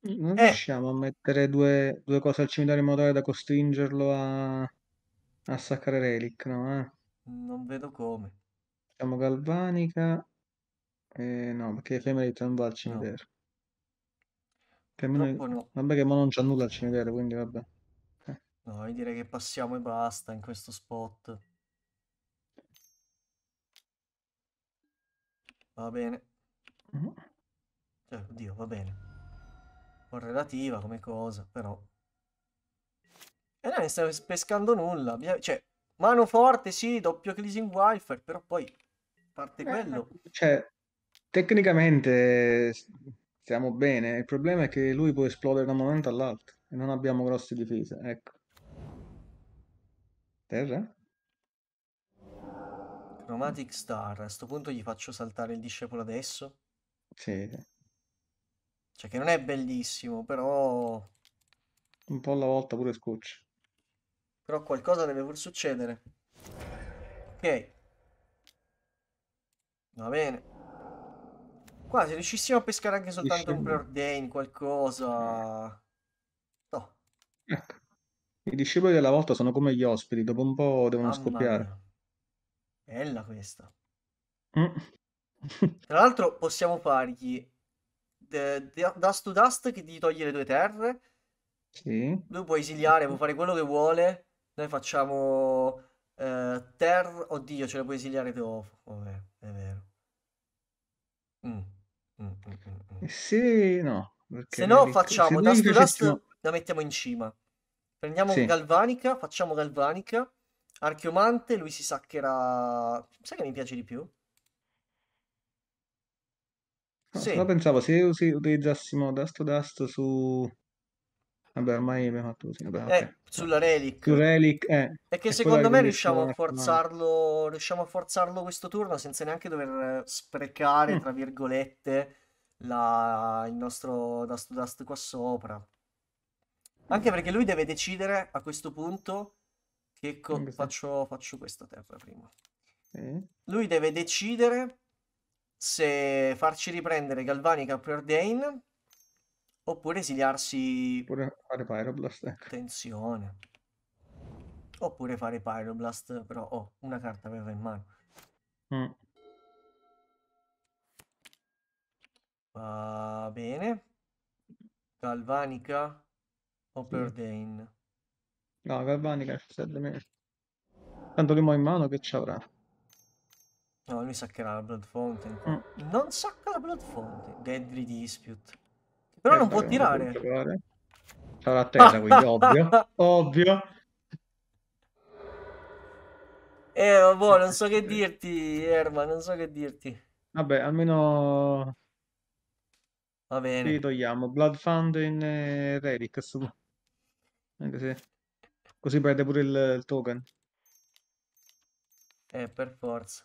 non eh. riusciamo a mettere due, due cose al cimitero in modo tale da costringerlo a, a staccare Relic, no? Eh? non vedo come. Siamo Galvanica. eh, no, perché Femerate non va al No, cimitero. purtroppo no. Vabbè che mo non c'è nulla al cimitero, quindi vabbè. Eh, No, io direi che passiamo e basta in questo spot. Va bene. Mm-hmm. Cioè, oddio, va bene correlativa come cosa, però. E non ne stiamo pescando nulla. Cioè, mano forte, sì, doppio Cleasing Wildfire, però poi parte eh, quello. Eh, cioè, tecnicamente stiamo bene. Il problema è che lui può esplodere da un momento all'altro e non abbiamo grosse difese. Ecco. Terra? Chromatic Star. A questo punto gli faccio saltare il discepolo adesso. Sì. Cioè che non è bellissimo, però... Un po' alla volta pure scotch. Però qualcosa deve pur succedere. Ok. Va bene. Qua se riuscissimo a pescare anche soltanto un preordain, qualcosa... No. Ecco. I discepoli della volta sono come gli ospiti, dopo un po' devono Mamma scoppiare. Mia. Bella questa. Mm. Tra l'altro possiamo fargli Dust to Dust che ti toglie le tue terre. Sì. Lui può esiliare, può mhm. fare quello che vuole. Noi facciamo eh, Ter... Oddio, ce la puoi esiliare Teofo. Oh, vabbè, è vero. Mm. Mm, mm, mm, mm. Eh sì, no. Se no facciamo Dust to Dust la mettiamo in cima. Prendiamo sì. Galvanica, facciamo Galvanica. Archeomante, lui si saccherà... Sai che mi piace di più? Sì. Però pensavo se usi- utilizzassimo Dust Dust su... Vabbè, ormai abbiamo fatto così. Vabbè, eh, okay. eh, sulla Relic. Su Relic, eh. Perché secondo me riusciamo a, forzarlo, riusciamo a forzarlo questo turno senza neanche dover sprecare, mm. tra virgolette, la... il nostro Dust Dust qua sopra. Anche perché lui deve decidere a questo punto che co- faccio, faccio questa terra prima. Lui deve decidere se farci riprendere Galvanica Capri oppure esiliarsi oppure fare Pyroblast ecco. attenzione oppure fare Pyroblast però oh, una carta aveva in mano mm. va bene Galvanica o sì. Perdane no Galvanica ci serve meno tanto l'imo in mano che ci avrà No, lui saccherà la Blood Fountain. Mm. Non sacca la Blood Fountain. Deadly Dispute. Però eh, non può certo tirare. Non Sarà quindi, ovvio. ovvio. Eh, vabbè, boh, non so che dirti, Erma, non so che dirti. Vabbè, almeno... Va bene. Li togliamo. Blood Fountain e Relic, su. Anche se... Così perde pure il, il token. Eh, per forza.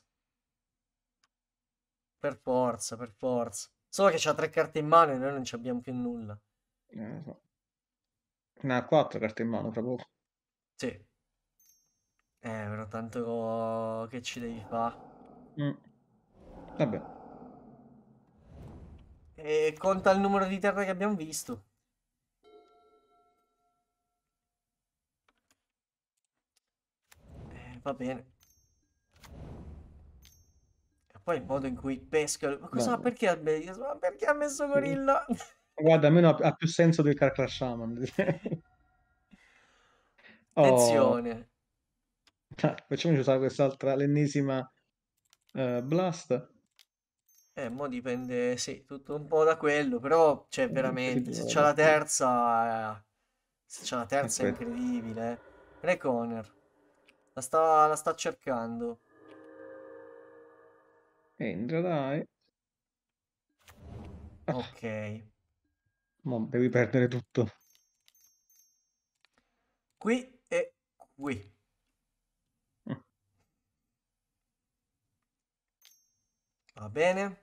Per forza, per forza. Solo che c'ha tre carte in mano e noi non ci abbiamo più nulla. Eh, so. Ne ha quattro carte in mano, tra poco. Sì. Eh, però tanto che ci devi fare. Mm. Vabbè. E conta il numero di terra che abbiamo visto. Eh, va bene poi il modo in cui pesca ma cosa, perché, ha, ma perché ha messo gorilla? Guarda, almeno ha, più senso del Carclass Shaman. oh. Attenzione. Ah, facciamoci usare quest'altra, l'ennesima uh, Blast. Eh, mo dipende, sì, tutto un po' da quello, però, cioè, veramente, se c'è la terza... Eh, se c'è la terza è incredibile. Eh. Re Conner. La sta, la sta cercando. Entra, dai. Ah. Ok. Ma devi perdere tutto. Qui e qui. Mm. Va bene.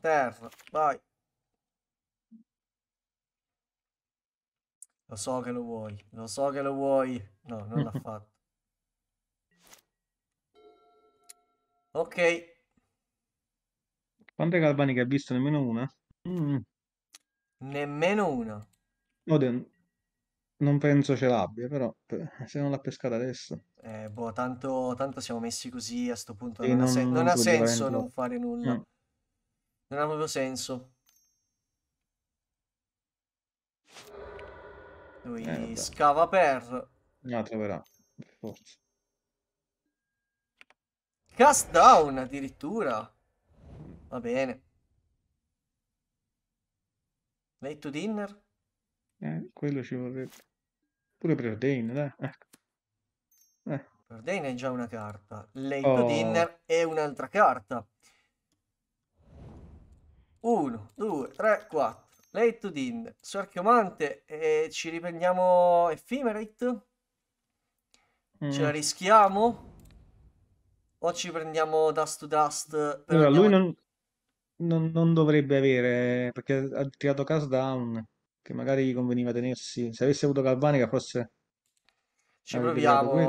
Terra, vai. Lo so che lo vuoi, lo so che lo vuoi. No, non l'ha fatto. Ok. Quante galvaniche ha visto? Nemmeno una? Mm. Nemmeno una. Oddio, non penso ce l'abbia, però se non l'ha pescata adesso. Eh, boh, tanto, tanto siamo messi così a sto punto. non, non, ha, sen- non non ha senso non fare nulla. No. Non ha proprio senso. Lui eh, scava per... No, troverà, forse. Cast down addirittura. Va bene. Late to dinner? Eh, quello ci vorrebbe. Pure preordain, dai. Ecco. Eh. Preordain è già una carta. Late oh. to dinner è un'altra carta. 1, 2, 3, 4. Late to dinner. Suor Chiomante e eh, ci riprendiamo Ephemerate? Mm. Ce la mm. rischiamo? O ci prendiamo Dust to Dust? Allora, lui non, non, non, dovrebbe avere, perché ha tirato Down, che magari gli conveniva tenersi. Se avesse avuto Galvanica forse... Ci proviamo.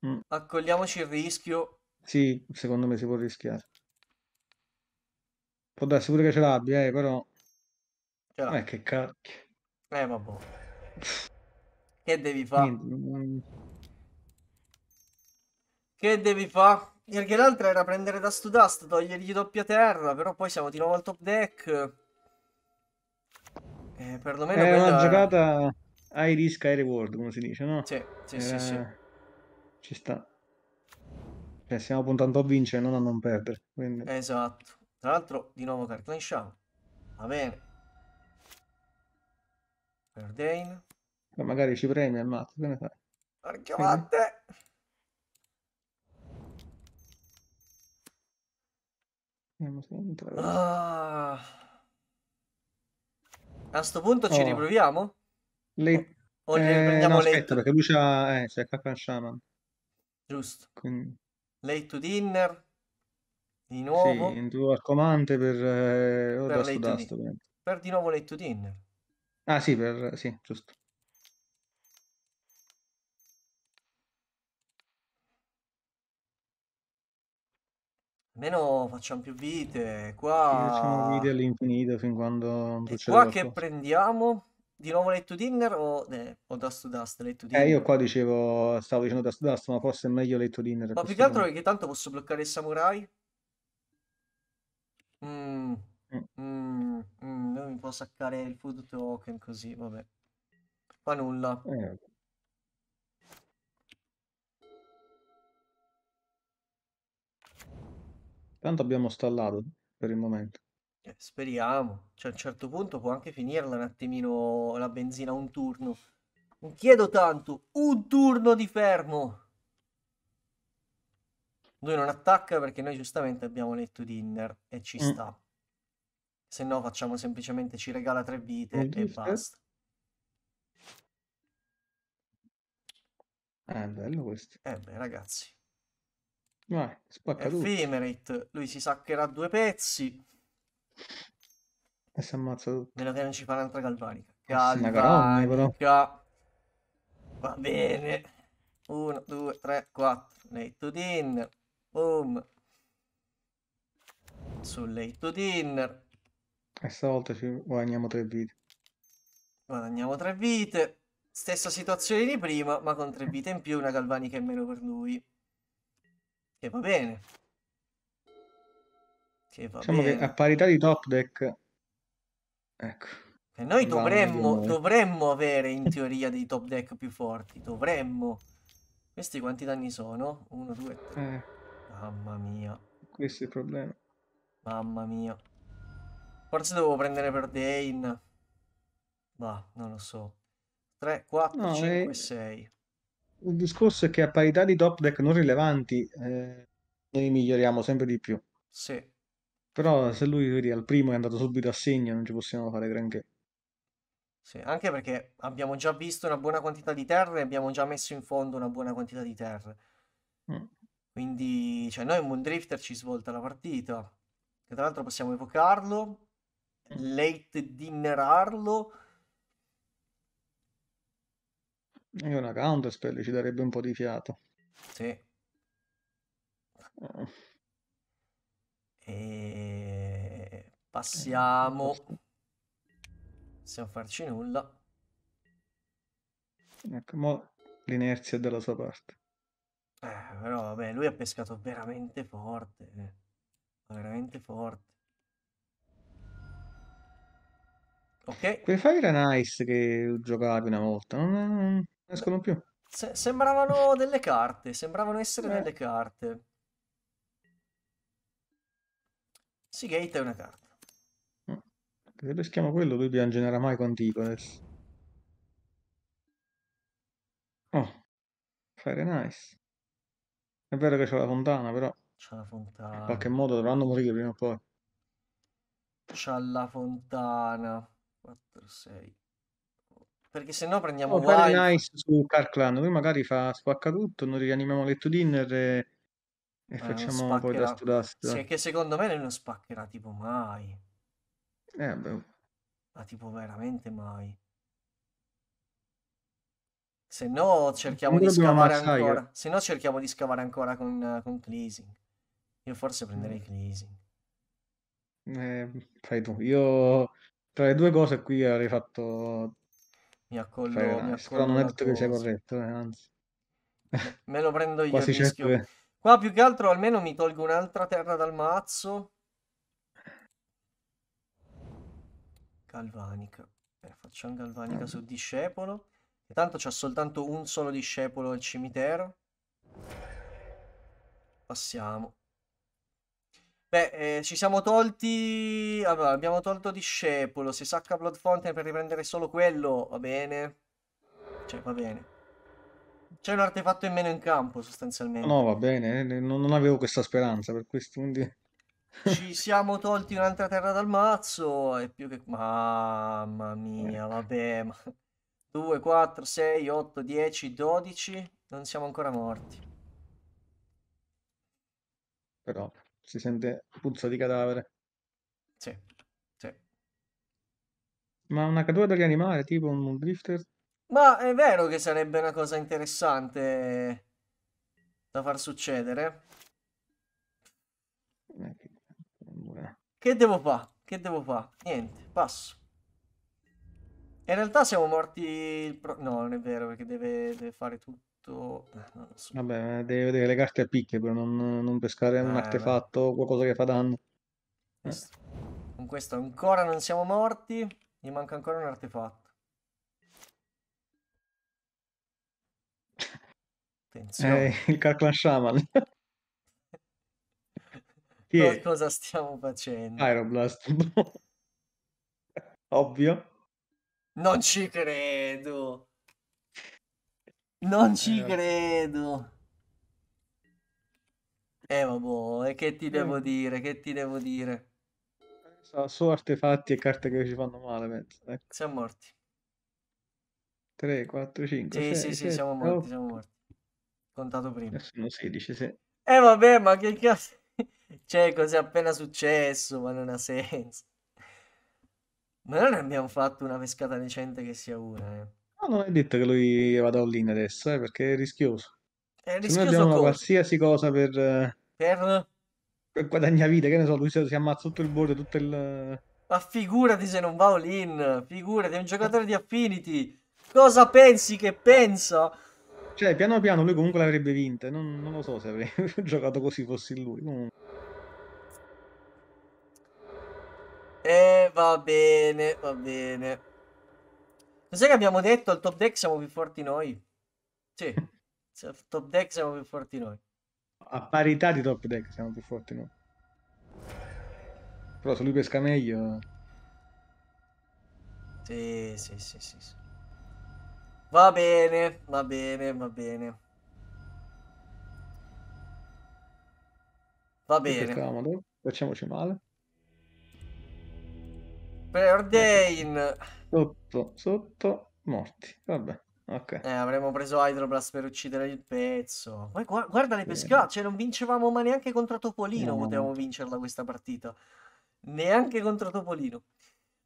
Eh. Mm. Accogliamoci il rischio. Sì, secondo me si può rischiare. Può darsi pure che ce l'abbia, eh, però... Ce l'ha. Eh, che cacchio. Eh, vabbè. Che devi fare? Che devi fare? Perché l'altra era prendere da to Dust, togliergli doppia terra, però poi siamo di nuovo al top deck. Eh, perlomeno è eh, una giocata high risk, high reward, come si dice, no? Sì, sì, era... sì, sì. Eh, ci sta. Cioè, stiamo puntando a vincere, non a non perdere. Quindi... Esatto. Tra l'altro, di nuovo Carclan Shaw. Va bene. Per Dane. Ma magari ci premia il matto, che ne fai? Archiamante! Quindi... Entra... Ah. A sto punto ci oh. riproviamo? Le... O eh, prendiamo no, late... aspetta, perché lui c'ha... Eh, c'è Kakan Shaman. Giusto. Quindi... Late to dinner. Di nuovo. Sì, tu al comando per... Eh, per, dasto, dasto, per... per di nuovo late to dinner. Ah sì, per... sì, giusto. Almeno facciamo più vite. Qua... Facciamo vite all'infinito fin quando non e succede qua che qualcosa. prendiamo? Di nuovo Late to Dinner o, eh, o Dust to Dust? Late to Dinner? Eh, io qua dicevo, stavo dicendo Dust to Dust, ma forse è meglio Late to Dinner. Ma più che altro perché tanto posso bloccare il Samurai. Mm, mm, mm, mm, non mi può saccare il food token così, vabbè. Fa nulla. Eh, Tanto abbiamo stallato per il momento. Eh, speriamo, cioè, a un certo punto può anche finirla un attimino la benzina un turno. Non chiedo tanto, un turno di fermo. Lui non attacca perché noi giustamente abbiamo letto Dinner e ci mm. sta. Se no facciamo semplicemente ci regala tre vite eh, e basta. È eh, bello questo. Eh beh ragazzi, eh, spacca Ephemerate, lui si saccherà due pezzi. E si ammazza tutto. Meno che ci fa un'altra galvanica. Eh galvanica. Va bene. 1, 2, 3, 4. Late to dinner. Boom. Su late to dinner. E stavolta ci guadagniamo tre vite. Guadagniamo tre vite. Stessa situazione di prima, ma con tre vite in più, una galvanica in meno per lui. Che va bene. Che va diciamo bene. che a parità di top deck... Ecco. E noi dovremmo, dovremmo avere in teoria dei top deck più forti. Dovremmo. Questi quanti danni sono? Uno, due, eh. Mamma mia. Questo è il problema. Mamma mia. Forse devo prendere per Dane. Ma non lo so. 3, 4, no, 5, e... 6 il discorso è che a parità di top deck non rilevanti eh, noi miglioriamo sempre di più. Sì. Però se lui vedi, al primo è andato subito a segno, non ci possiamo fare granché. Sì, anche perché abbiamo già visto una buona quantità di terre e abbiamo già messo in fondo una buona quantità di terre. Mm. Quindi, cioè, noi Moondrifter ci svolta la partita. Che tra l'altro possiamo evocarlo, late dinnerarlo E una Counterspell ci darebbe un po' di fiato. Sì. Oh. E... Passiamo. Possiamo eh, farci nulla. Ecco, mo l'inerzia è dalla sua parte. Eh, però vabbè, lui ha pescato veramente forte. Eh. Veramente forte. Ok. Quel Fire and Ice che giocavi una volta, non, non escono più. Se sembravano delle carte, sembravano essere Beh. delle carte. Seagate è una carta. Se peschiamo quello, lui piangerà mai con Ticones. Oh, fare nice. È vero che c'è la fontana, però. C'è la fontana. In qualche modo dovranno morire prima o poi. C'ha la fontana. 4, 6. Perché se no prendiamo oh, Wild. Nice su Carclan, lui magari fa spacca tutto, noi rianimiamo Letto Dinner e, e eh, facciamo un po' di dust dust. Sì, che secondo me non spaccherà tipo mai. Eh, beh. Oh. Ma tipo veramente mai. Se no cerchiamo di scavare ancora. Se no cerchiamo di scavare ancora con, con Cleasing. Io forse prenderei mm. Cleasing. Eh, fai tu. Io tra le due cose qui avrei fatto mi accollo, Fai, cioè, mi accollo eh, secondo me tutto che sia corretto, eh, anzi. Me lo prendo io Quasi certo che... Qua più che altro almeno mi tolgo un'altra terra dal mazzo. Galvanica. Eh, facciamo galvanica eh. su discepolo. E tanto c'ha soltanto un solo discepolo al cimitero. Passiamo. Beh, eh, ci siamo tolti... Allora, abbiamo tolto Discepolo. Se sacca Blood Fountain per riprendere solo quello, va bene. Cioè, va bene. C'è un artefatto in meno in campo, sostanzialmente. No, va bene. Eh, non, avevo questa speranza per questo, quindi... ci siamo tolti un'altra terra dal mazzo e più che... Mamma mia, eh. vabbè, ma... 2, 4, 6, 8, 10, 12. Non siamo ancora morti. Però si sente puzza di cadavere. Sì, sì. Ma una caduta da rianimare, tipo un drifter? Ma è vero che sarebbe una cosa interessante da far succedere. Eh, che devo fare? Che devo fare? Niente, passo. In realtà siamo morti... No, non è vero, perché deve, deve fare tutto artefatto... Eh, so. Vabbè, eh, devi vedere le carte a picche per non, non pescare eh, un artefatto o qualcosa che fa danno. Eh. Con questo ancora non siamo morti, mi manca ancora un artefatto. Attenzione. Eh, il Carclan Shaman. Chi Cosa stiamo facendo? Aeroblast. Ovvio. Non ci credo. Non ci eh, credo. Eh vabbè, e che ti eh. devo dire, che ti devo dire? So, solo artefatti e carte che ci fanno male, Ecco. Siamo morti. 3, 4, 5, Sì, 6, sì, 6, sì, 7, siamo oh. morti, 8. siamo morti. Contato prima. Eh, sono 16, sì. Eh vabbè, ma che cazzo... Cioè, cos'è appena successo, ma non ha senso. Ma non abbiamo fatto una pescata decente che sia una, eh non è detto che lui vada all'in adesso, eh, perché è rischioso. È rischioso. Se noi abbiamo qualsiasi cosa per, per... per guadagnavite, che ne so, lui si, ammazza tutto il bordo, tutto il. Ma figurati se non va all'in, figurati, è un eh. giocatore di Affinity. Cosa pensi che pensa? Cioè, piano piano lui comunque l'avrebbe vinta. Non, non, lo so se avrei giocato così fossi lui. Comunque. E eh, va bene, va bene sai che abbiamo detto? Al top deck siamo più forti noi. Sì, al top deck siamo più forti noi. A parità di top deck siamo più forti noi. Però se lui pesca meglio... Sì, sì, sì, sì. sì. Va bene, va bene, va bene. Va bene. Facciamoci male. Preordain. Ecco. Sotto, sotto, morti. Vabbè. Okay. Eh, avremmo preso Hydroblast per uccidere il pezzo. Ma guarda le pescate, ah, cioè non vincevamo mai neanche contro Topolino, no. potevamo vincerla questa partita. Neanche contro Topolino.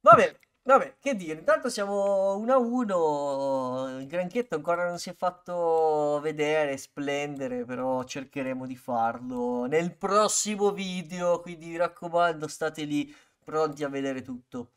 Vabbè, vabbè, che dire, intanto siamo 1-1, il granchetto ancora non si è fatto vedere, splendere, però cercheremo di farlo nel prossimo video, quindi mi raccomando, state lì pronti a vedere tutto.